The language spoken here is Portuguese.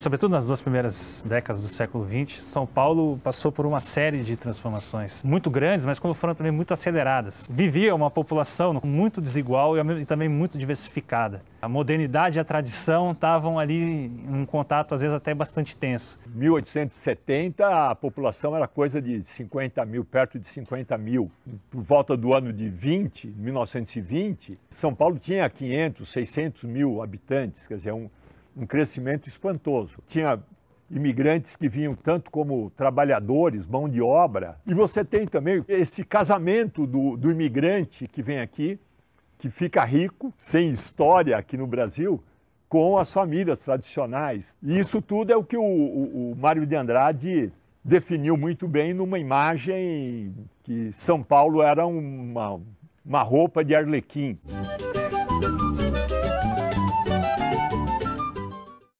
Sobretudo nas duas primeiras décadas do século XX, São Paulo passou por uma série de transformações muito grandes, mas como foram também muito aceleradas. Vivia uma população muito desigual e também muito diversificada. A modernidade e a tradição estavam ali em um contato, às vezes, até bastante tenso. Em 1870, a população era coisa de 50 mil, perto de 50 mil. Por volta do ano de 20, 1920, São Paulo tinha 500, 600 mil habitantes, quer dizer, um, um crescimento espantoso. Tinha imigrantes que vinham tanto como trabalhadores, mão de obra. E você tem também esse casamento do, do imigrante que vem aqui, que fica rico, sem história aqui no Brasil, com as famílias tradicionais. E isso tudo é o que o, o, o Mário de Andrade definiu muito bem numa imagem que São Paulo era uma, uma roupa de arlequim.